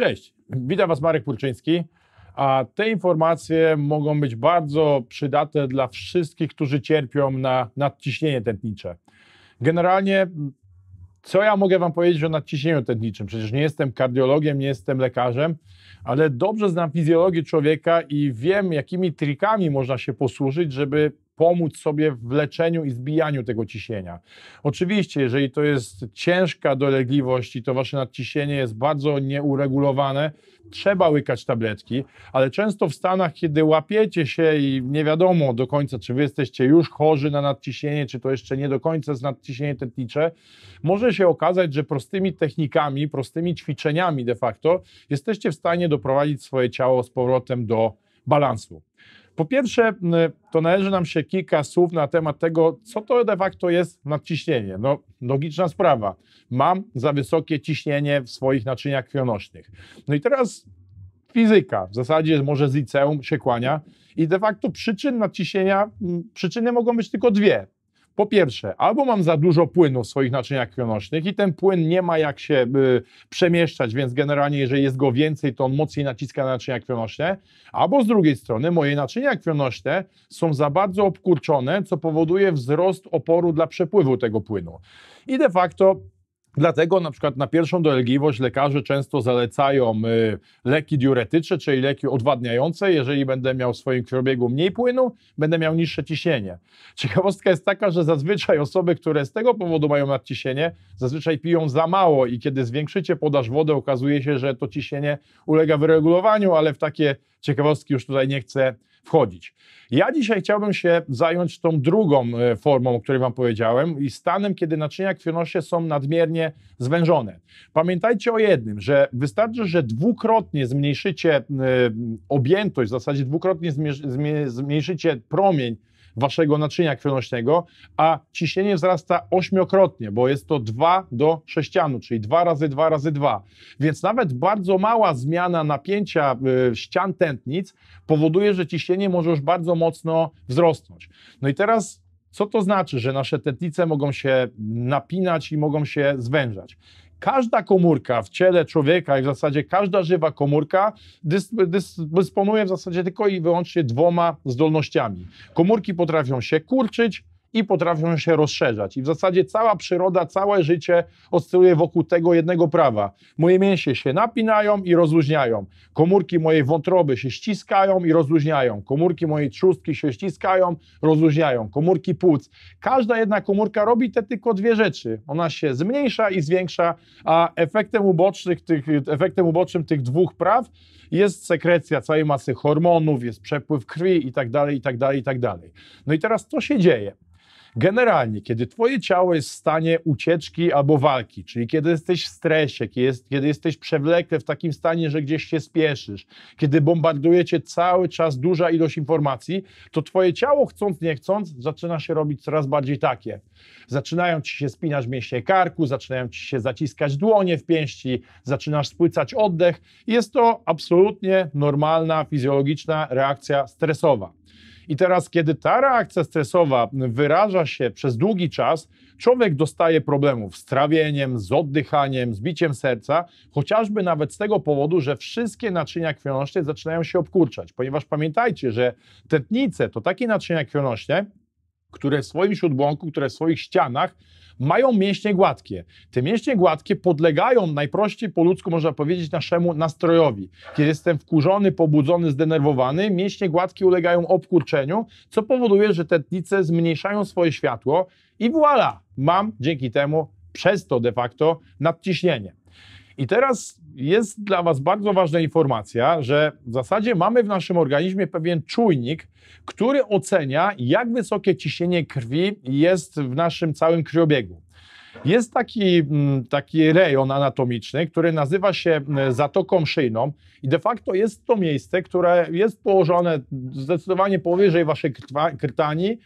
Cześć, witam Was Marek Purczyński. A te informacje mogą być bardzo przydatne dla wszystkich, którzy cierpią na nadciśnienie tętnicze. Generalnie, co ja mogę Wam powiedzieć o nadciśnieniu tętniczym? Przecież nie jestem kardiologiem, nie jestem lekarzem, ale dobrze znam fizjologię człowieka i wiem, jakimi trikami można się posłużyć, żeby pomóc sobie w leczeniu i zbijaniu tego ciśnienia. Oczywiście, jeżeli to jest ciężka dolegliwość i to wasze nadciśnienie jest bardzo nieuregulowane, trzeba łykać tabletki, ale często w Stanach, kiedy łapiecie się i nie wiadomo do końca, czy wy jesteście już chorzy na nadciśnienie, czy to jeszcze nie do końca jest nadciśnienie tętnicze, może się okazać, że prostymi technikami, prostymi ćwiczeniami de facto jesteście w stanie doprowadzić swoje ciało z powrotem do balansu. Po pierwsze, to należy nam się kilka słów na temat tego, co to de facto jest nadciśnienie. No, logiczna sprawa. Mam za wysokie ciśnienie w swoich naczyniach krwionośnych. No i teraz fizyka, w zasadzie może z liceum się kłania i de facto przyczyn nadciśnienia, przyczyny mogą być tylko dwie. Po pierwsze, albo mam za dużo płynu w swoich naczyniach krwionośnych i ten płyn nie ma jak się y, przemieszczać, więc generalnie jeżeli jest go więcej, to on mocniej naciska na naczynia krwionośne, albo z drugiej strony moje naczynia krwionośne są za bardzo obkurczone, co powoduje wzrost oporu dla przepływu tego płynu. I de facto Dlatego na przykład na pierwszą dolegliwość lekarze często zalecają y, leki diuretyczne, czyli leki odwadniające. Jeżeli będę miał w swoim krwiobiegu mniej płynu, będę miał niższe ciśnienie. Ciekawostka jest taka, że zazwyczaj osoby, które z tego powodu mają nadciśnienie, zazwyczaj piją za mało i kiedy zwiększycie podaż wody, okazuje się, że to ciśnienie ulega wyregulowaniu, ale w takie ciekawostki już tutaj nie chcę wchodzić. Ja dzisiaj chciałbym się zająć tą drugą e, formą, o której Wam powiedziałem, i stanem, kiedy naczynia krwionośne są nadmiernie zwężone. Pamiętajcie o jednym, że wystarczy, że dwukrotnie zmniejszycie e, objętość, w zasadzie dwukrotnie zmniejszycie promień waszego naczynia krwionośnego, a ciśnienie wzrasta ośmiokrotnie, bo jest to 2 do sześcianu, czyli 2 razy 2 razy 2. Więc nawet bardzo mała zmiana napięcia y, ścian tętnic powoduje, że ciśnienie może już bardzo mocno wzrosnąć. No i teraz co to znaczy, że nasze tętnice mogą się napinać i mogą się zwężać? każda komórka w ciele człowieka i w zasadzie każda żywa komórka dysponuje w zasadzie tylko i wyłącznie dwoma zdolnościami. Komórki potrafią się kurczyć i potrafią się rozszerzać. I w zasadzie cała przyroda, całe życie oscyluje wokół tego jednego prawa. Moje mięsie się napinają i rozluźniają. Komórki mojej wątroby się ściskają i rozluźniają. Komórki mojej trzustki się ściskają, rozluźniają. Komórki płuc. Każda jedna komórka robi te tylko dwie rzeczy. Ona się zmniejsza i zwiększa, a efektem, ubocznych tych, efektem ubocznym tych dwóch praw jest sekrecja całej masy hormonów, jest przepływ krwi i tak dalej, i tak dalej, i tak dalej. No i teraz co się dzieje? Generalnie, kiedy twoje ciało jest w stanie ucieczki albo walki, czyli kiedy jesteś w stresie, kiedy, jesteś przewlekły w takim stanie, że gdzieś się spieszysz, kiedy bombardujecie cały czas duża ilość informacji, to twoje ciało chcąc nie chcąc zaczyna się robić coraz bardziej takie. Zaczynają ci się spinać mięśnie karku, zaczynają ci się zaciskać dłonie w pięści, zaczynasz spłycać oddech. Jest to absolutnie normalna, fizjologiczna reakcja stresowa. I teraz, kiedy ta reakcja stresowa wyraża się przez długi czas, człowiek dostaje problemów z trawieniem, z oddychaniem, z biciem serca, chociażby nawet z tego powodu, że wszystkie naczynia krwionośne zaczynają się obkurczać. Ponieważ pamiętajcie, że tętnice to takie naczynia krwionośne, które w swoim śródbłąku, które w swoich ścianach mają mięśnie gładkie. Te mięśnie gładkie podlegają najprościej po ludzku, można powiedzieć, naszemu nastrojowi. Kiedy jestem wkurzony, pobudzony, zdenerwowany, mięśnie gładkie ulegają obkurczeniu, co powoduje, że tętnice zmniejszają swoje światło i voilà, mam dzięki temu przez to de facto nadciśnienie. I teraz jest dla Was bardzo ważna informacja, że w zasadzie mamy w naszym organizmie pewien czujnik, który ocenia, jak wysokie ciśnienie krwi jest w naszym całym krwiobiegu. Jest taki, mm, taki rejon anatomiczny, który nazywa się mm, Zatoką Szyjną i de facto jest to miejsce, które jest położone zdecydowanie powyżej waszej krtani,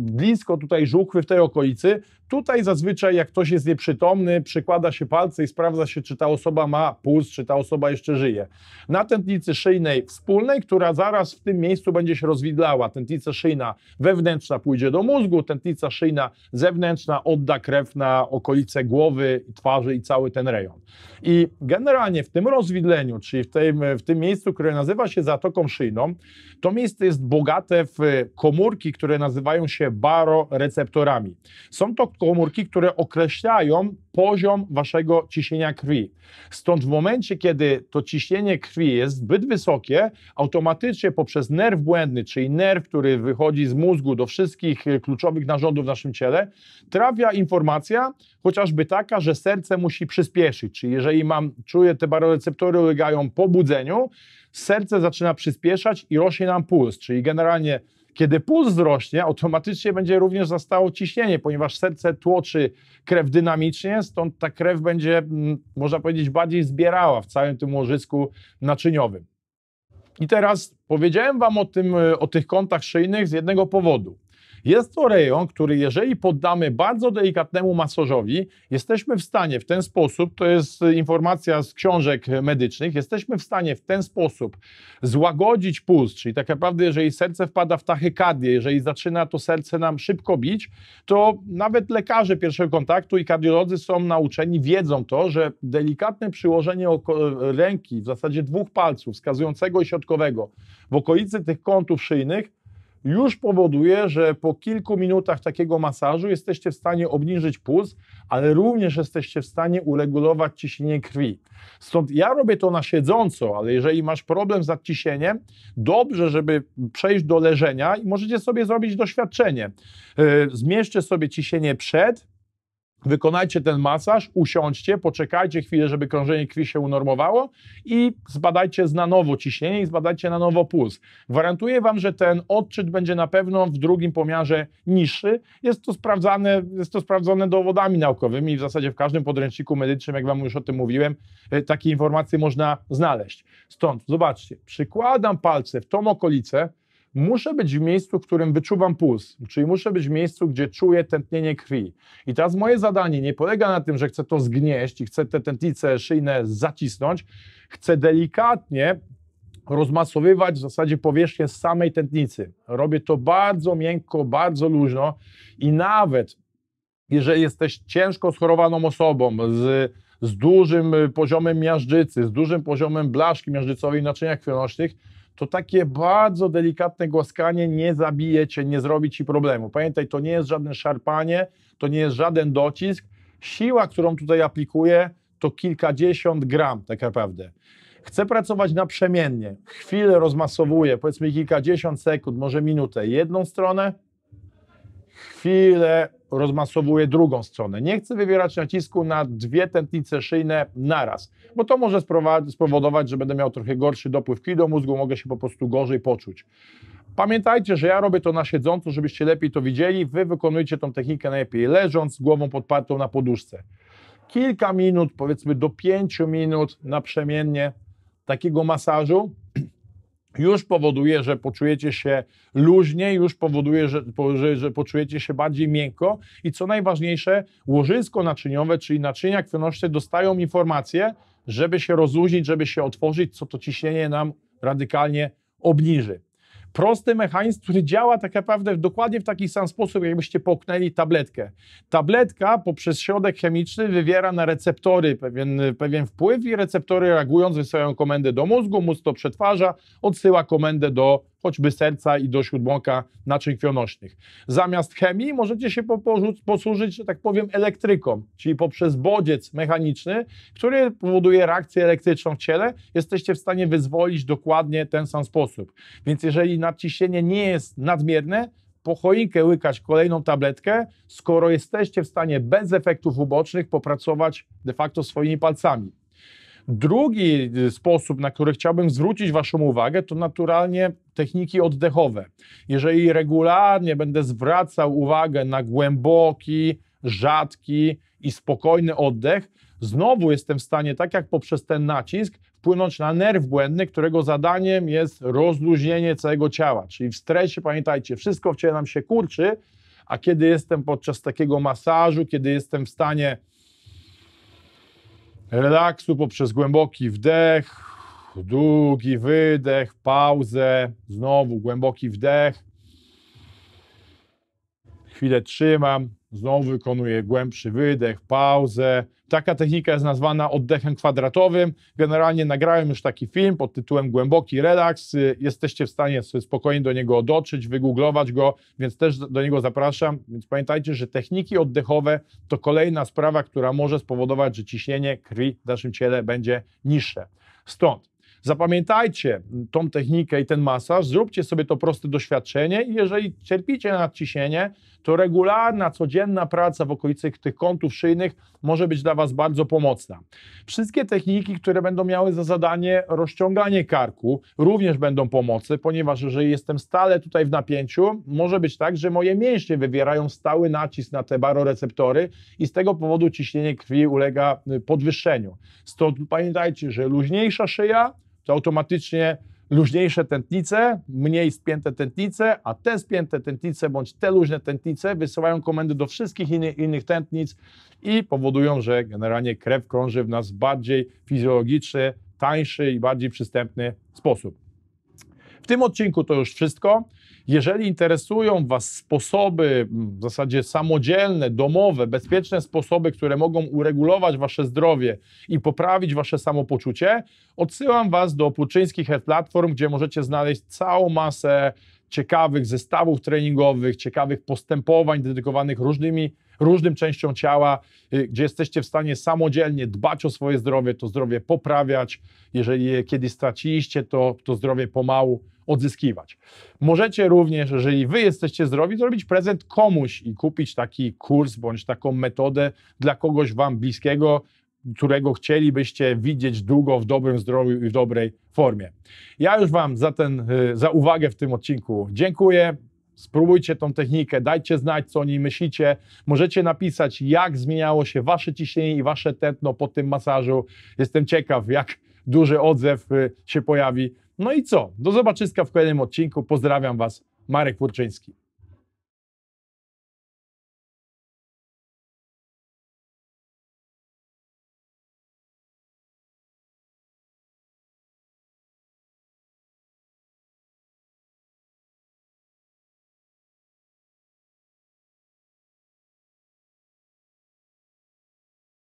blisko tutaj żuchwy w tej okolicy. Tutaj zazwyczaj jak ktoś jest nieprzytomny, przykłada się palce i sprawdza się, czy ta osoba ma puls, czy ta osoba jeszcze żyje. Na tętnicy szyjnej wspólnej, która zaraz w tym miejscu będzie się rozwidlała, tętnica szyjna wewnętrzna pójdzie do mózgu, tętnica szyjna zewnętrzna odda krew na okolice głowy, twarzy i cały ten rejon. I generalnie w tym rozwidleniu, czyli w tym, w tym miejscu, które nazywa się zatoką szyjną, to miejsce jest bogate w komórki, które nazywają się się baroreceptorami. Są to komórki, które określają poziom waszego ciśnienia krwi. Stąd w momencie, kiedy to ciśnienie krwi jest zbyt wysokie, automatycznie poprzez nerw błędny, czyli nerw, który wychodzi z mózgu do wszystkich kluczowych narządów w naszym ciele, trafia informacja chociażby taka, że serce musi przyspieszyć. Czyli jeżeli mam, czuję, te baroreceptory ulegają pobudzeniu, serce zaczyna przyspieszać i rośnie nam puls, czyli generalnie kiedy puls wzrośnie, automatycznie będzie również zastało ciśnienie, ponieważ serce tłoczy krew dynamicznie, stąd ta krew będzie, mm, można powiedzieć, bardziej zbierała w całym tym łożysku naczyniowym. I teraz powiedziałem Wam o, tym, y, o tych kątach szyjnych z jednego powodu. Jest to rejon, który jeżeli poddamy bardzo delikatnemu masażowi, jesteśmy w stanie w ten sposób, to jest informacja z książek medycznych, jesteśmy w stanie w ten sposób złagodzić puls, czyli tak naprawdę jeżeli serce wpada w tachykardię, jeżeli zaczyna to serce nam szybko bić, to nawet lekarze pierwszego kontaktu i kardiolodzy są nauczeni, wiedzą to, że delikatne przyłożenie ręki, w zasadzie dwóch palców, wskazującego i środkowego, w okolicy tych kątów szyjnych już powoduje, że po kilku minutach takiego masażu jesteście w stanie obniżyć puls, ale również jesteście w stanie uregulować ciśnienie krwi. Stąd ja robię to na siedząco, ale jeżeli masz problem z nadciśnieniem, dobrze, żeby przejść do leżenia i możecie sobie zrobić doświadczenie. E, zmierzcie sobie ciśnienie przed, Wykonajcie ten masaż, usiądźcie, poczekajcie chwilę, żeby krążenie krwi się unormowało i zbadajcie na nowo ciśnienie i zbadajcie na nowo puls. Gwarantuję Wam, że ten odczyt będzie na pewno w drugim pomiarze niższy. Jest to sprawdzane, jest to sprawdzone dowodami naukowymi. W zasadzie w każdym podręczniku medycznym, jak Wam już o tym mówiłem, e, takie informacje można znaleźć. Stąd, zobaczcie, przykładam palce w tą okolicę, muszę być w miejscu, w którym wyczuwam puls, czyli muszę być w miejscu, gdzie czuję tętnienie krwi. I teraz moje zadanie nie polega na tym, że chcę to zgnieść i chcę te tętnice szyjne zacisnąć, chcę delikatnie rozmasowywać w zasadzie powierzchnię samej tętnicy. Robię to bardzo miękko, bardzo luźno i nawet jeżeli jesteś ciężko schorowaną osobą z, z dużym poziomem miażdżycy, z dużym poziomem blaszki miażdżycowej w naczyniach krwionośnych, to takie bardzo delikatne głaskanie nie zabije cię, nie zrobi ci problemu. Pamiętaj, to nie jest żadne szarpanie, to nie jest żaden docisk. Siła, którą tutaj aplikuję, to kilkadziesiąt gram tak naprawdę. Chcę pracować naprzemiennie. Chwilę rozmasowuję, powiedzmy kilkadziesiąt sekund, może minutę jedną stronę, chwilę rozmasowuje drugą stronę. Nie chcę wywierać nacisku na dwie tętnice szyjne naraz, bo to może spowodować, że będę miał trochę gorszy dopływ krwi do mózgu, mogę się po prostu gorzej poczuć. Pamiętajcie, że ja robię to na siedząco, żebyście lepiej to widzieli. Wy wykonujcie tą technikę najlepiej leżąc, głową podpartą na poduszce. Kilka minut, powiedzmy do pięciu minut naprzemiennie takiego masażu już powoduje, że poczujecie się luźniej, już powoduje, że, że, że, poczujecie się bardziej miękko i co najważniejsze, łożysko naczyniowe, czyli naczynia krwionośne dostają informację, żeby się rozluźnić, żeby się otworzyć, co to ciśnienie nam radykalnie obniży prosty mechanizm, który działa tak naprawdę dokładnie w taki sam sposób, jakbyście połknęli tabletkę. Tabletka poprzez środek chemiczny wywiera na receptory pewien, pewien wpływ i receptory reagując wysyłają komendę do mózgu, mózg to przetwarza, odsyła komendę do choćby serca i do śródbłąka naczyń krwionośnych. Zamiast chemii możecie się posłużyć, że tak powiem, elektryką, czyli poprzez bodziec mechaniczny, który powoduje reakcję elektryczną w ciele, jesteście w stanie wyzwolić dokładnie ten sam sposób. Więc jeżeli nadciśnienie nie jest nadmierne, po choinkę łykać kolejną tabletkę, skoro jesteście w stanie bez efektów ubocznych popracować de facto swoimi palcami. Drugi y, sposób, na który chciałbym zwrócić Waszą uwagę, to naturalnie techniki oddechowe. Jeżeli regularnie będę zwracał uwagę na głęboki, rzadki i spokojny oddech, znowu jestem w stanie, tak jak poprzez ten nacisk, wpłynąć na nerw błędny, którego zadaniem jest rozluźnienie całego ciała. Czyli w stresie, pamiętajcie, wszystko w ciele nam się kurczy, a kiedy jestem podczas takiego masażu, kiedy jestem w stanie relaksu poprzez głęboki wdech, długi wydech, pauzę, znowu głęboki wdech. Chwilę trzymam, Znowu wykonuje głębszy wydech, pauzę. Taka technika jest nazwana oddechem kwadratowym. Generalnie nagrałem już taki film pod tytułem Głęboki relaks. Jesteście w stanie sobie spokojnie do niego dotrzeć, wygooglować go, więc też do niego zapraszam. Więc pamiętajcie, że techniki oddechowe to kolejna sprawa, która może spowodować, że ciśnienie krwi w naszym ciele będzie niższe. Stąd Zapamiętajcie tą technikę i ten masaż, zróbcie sobie to proste doświadczenie i jeżeli cierpicie na nadciśnienie, to regularna, codzienna praca w okolicy tych kątów szyjnych może być dla Was bardzo pomocna. Wszystkie techniki, które będą miały za zadanie rozciąganie karku, również będą pomocy, ponieważ jeżeli jestem stale tutaj w napięciu, może być tak, że moje mięśnie wywierają stały nacisk na te baroreceptory i z tego powodu ciśnienie krwi ulega podwyższeniu. Stąd pamiętajcie, że luźniejsza szyja, to automatycznie luźniejsze tętnice, mniej spięte tętnice, a te spięte tętnice bądź te luźne tętnice wysyłają komendy do wszystkich inny, innych tętnic i powodują, że generalnie krew krąży w nas bardziej fizjologiczny, tańszy i bardziej przystępny sposób. W tym odcinku to już wszystko. Jeżeli interesują Was sposoby, mm, w zasadzie samodzielne, domowe, bezpieczne sposoby, które mogą uregulować Wasze zdrowie i poprawić Wasze samopoczucie, odsyłam Was do Puczyńskich Health Platform, gdzie możecie znaleźć całą masę ciekawych zestawów treningowych, ciekawych postępowań dedykowanych różnymi, różnym częściom ciała, y, gdzie jesteście w stanie samodzielnie dbać o swoje zdrowie, to zdrowie poprawiać. Jeżeli je kiedyś straciliście, to, to zdrowie pomału odzyskiwać. Możecie również, jeżeli wy jesteście zdrowi, zrobić prezent komuś i kupić taki kurs bądź taką metodę dla kogoś wam bliskiego, którego chcielibyście widzieć długo w dobrym zdrowiu i w dobrej formie. Ja już wam za, ten, y, za uwagę w tym odcinku dziękuję. Spróbujcie tą technikę, dajcie znać, co o niej myślicie. Możecie napisać, jak zmieniało się wasze ciśnienie i wasze tętno po tym masażu. Jestem ciekaw, jak duży odzew y, się pojawi. No i co? Do zobaczyska w kolejnym odcinku. Pozdrawiam Was, Marek Kurczyński.